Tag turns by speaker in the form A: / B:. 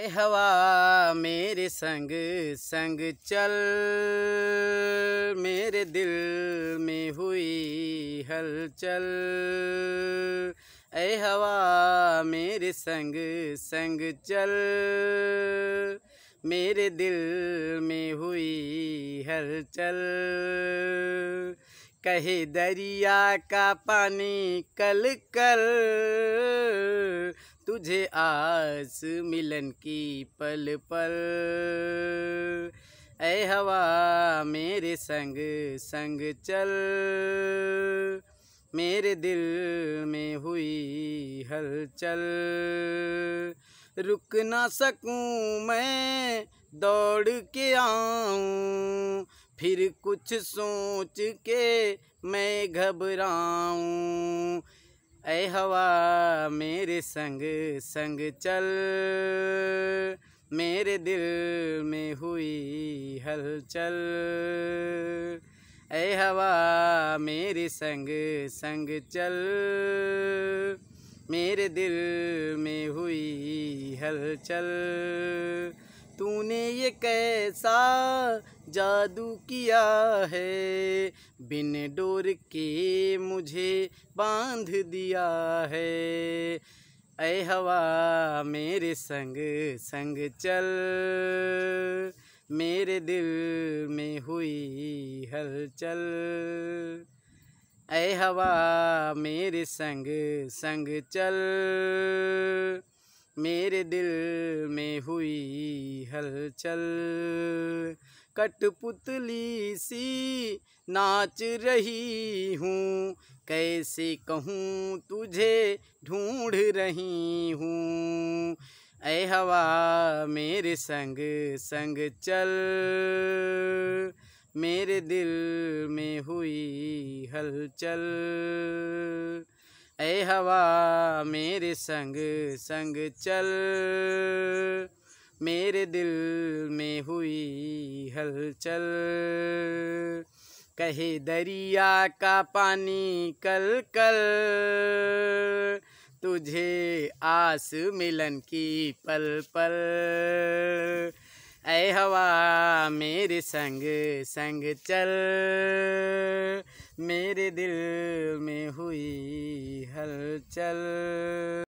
A: आए हवा मेरे संग संग चल मेरे दिल में हुई हलचल ए हवा मेरे संग संग चल मेरे दिल में हुई हलचल कहे दरिया का पानी कल कल तुझे आस मिलन की पल पल ऐ हवा मेरे संग संग चल मेरे दिल में हुई हलचल रुक ना सकूं मैं दौड़ के आऊं फिर कुछ सोच के मैं घबराऊं ऐ हवा मेरे संग संग चल मेरे दिल में हुई हलचल ऐ हवा मेरे संग संग चल मेरे दिल में हुई हलचल तूने ये कैसा जादू किया है बिन डोर के मुझे बांध दिया है ऐ हवा मेरे संग संग चल मेरे दिल में हुई हलचल ऐ हवा मेरे संग संग चल मेरे दिल में हुई हलचल कठपुतली सी नाच रही हूँ कैसे कहूँ तुझे ढूंढ रही हूँ ऐ हवा मेरे संग संग चल मेरे दिल में हुई हलचल ऐ हवा मेरे संग संग चल मेरे दिल में हुई हलचल कहे दरिया का पानी कल कल तुझे आस मिलन की पल पल ऐ हवा मेरे संग संग चल मेरे दिल में हुई हलचल